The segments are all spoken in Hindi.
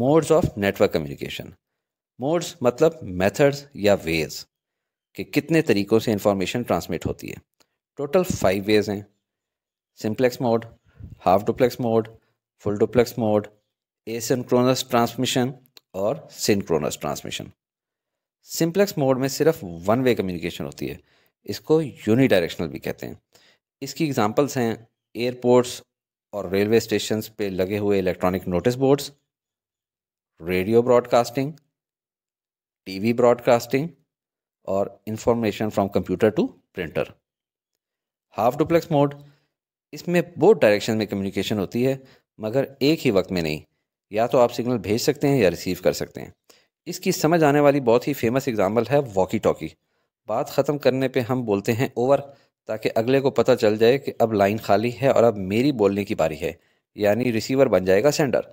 modes of network communication modes मतलब मेथड्स या वेज कि कितने तरीक़ों से इंफॉर्मेशन ट्रांसमिट होती है टोटल फाइव वेज हैं simplex mode half duplex mode full duplex mode asynchronous transmission और सिंक्रोनस ट्रांसमिशन सिंप्लेक्स मोड में सिर्फ वन वे कम्युनिकेशन होती है इसको यूनिडायरेक्शनल भी कहते हैं इसकी एग्जांपल्स हैं एयरपोर्ट्स और रेलवे स्टेशन पे लगे हुए electronic notice boards radio broadcasting TV broadcasting और information from computer to printer half duplex mode इसमें बहुत डायरेक्शन में कम्युनिकेशन होती है मगर एक ही वक्त में नहीं या तो आप सिग्नल भेज सकते हैं या रिसीव कर सकते हैं इसकी समझ आने वाली बहुत ही फेमस एग्जाम्पल है वॉकी टॉकी बात ख़त्म करने पे हम बोलते हैं ओवर ताकि अगले को पता चल जाए कि अब लाइन खाली है और अब मेरी बोलने की बारी है यानी रिसीवर बन जाएगा सेंडर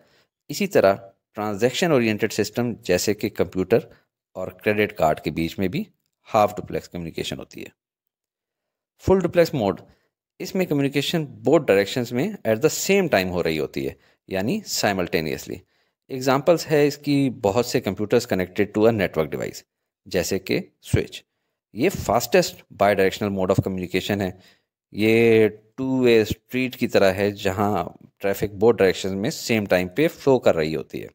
इसी तरह ट्रांजैक्शन ओरिएंटेड सिस्टम जैसे कि कंप्यूटर और क्रेडिट कार्ड के बीच में भी हाफ डुप्लेक्स कम्युनिकेशन होती है फुल डुप्लेक्स मोड इसमें कम्युनिकेशन बोथ डायरेक्शंस में एट द सेम टाइम हो रही होती है यानी साइमल्टेनियसली एग्जाम्पल्स है इसकी बहुत से computers connected to a network device जैसे कि स्विच ये fastest bidirectional mode of communication है ये टू वे स्ट्रीट की तरह है जहाँ ट्रैफिक बोथ डायरेक्शन में सेम टाइम पे फ्लो कर रही होती है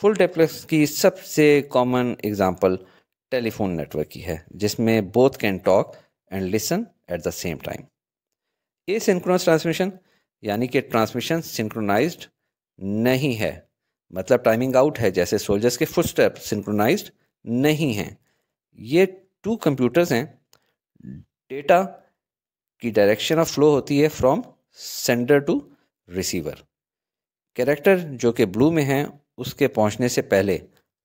फुल डेप्लेक्स की सबसे कॉमन एग्जांपल टेलीफोन नेटवर्क की है जिसमें both can talk and listen at the same time asynchronous transmission यानी कि ट्रांसमिशन सिंक्रोनाइज नहीं है मतलब टाइमिंग आउट है जैसे सोल्जर्स के फुट स्टेप सिंक्रोनाइज नहीं हैं ये टू कंप्यूटर्स हैं डेटा की डायरेक्शन ऑफ फ्लो होती है from sender to receiver character जो कि ब्लू में हैं उसके पहुंचने से पहले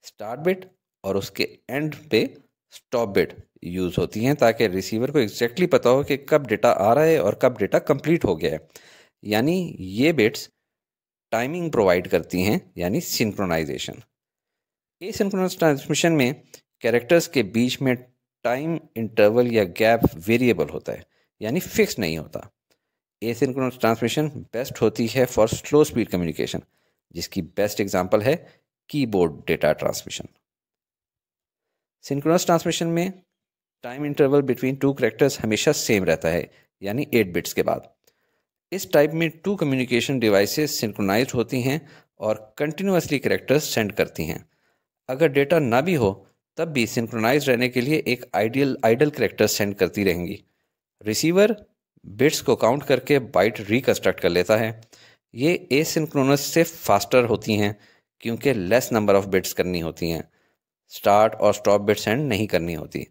स्टार्ट बिट और उसके एंड पे स्टॉप बिट यूज़ होती हैं ताकि रिसीवर को एग्जैक्टली exactly पता हो कि कब डेटा आ रहा है और कब डेटा कंप्लीट हो गया है यानी ये बिट्स टाइमिंग प्रोवाइड करती हैं यानी सिंक्रोनाइजेशन ए सिंक्रोनस ट्रांसमिशन में कैरेक्टर्स के बीच में टाइम इंटरवल या गैप वेरिएबल होता है यानी फिक्स नहीं होता ए सिंक्रोनस ट्रांसमिशन बेस्ट होती है फॉर स्लो स्पीड कम्युनिकेशन जिसकी बेस्ट एग्जाम्पल है keyboard data transmission synchronous transmission में time interval between two characters हमेशा सेम रहता है यानी एट बिट्स के बाद इस टाइप में टू कम्युनिकेशन डिवाइसेस सिंक्रोनाइज होती हैं और कंटिन्यूसली करेक्टर्स सेंड करती हैं अगर डेटा ना भी हो तब भी सिंक्रोनाइज रहने के लिए एक आइडियल आइडल करेक्टर सेंड करती रहेंगी रिसीवर बिट्स को काउंट करके बाइट रिकन्स्ट्रक्ट कर लेता है ये एसिंक्रोनस से फास्टर होती हैं क्योंकि लेस नंबर ऑफ बिट्स करनी होती हैं स्टार्ट और स्टॉप बिट सेंड नहीं करनी होती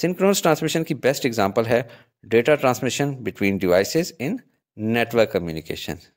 सिंक्रोनस ट्रांसमिशन की बेस्ट एग्जांपल है data transmission between devices in network communication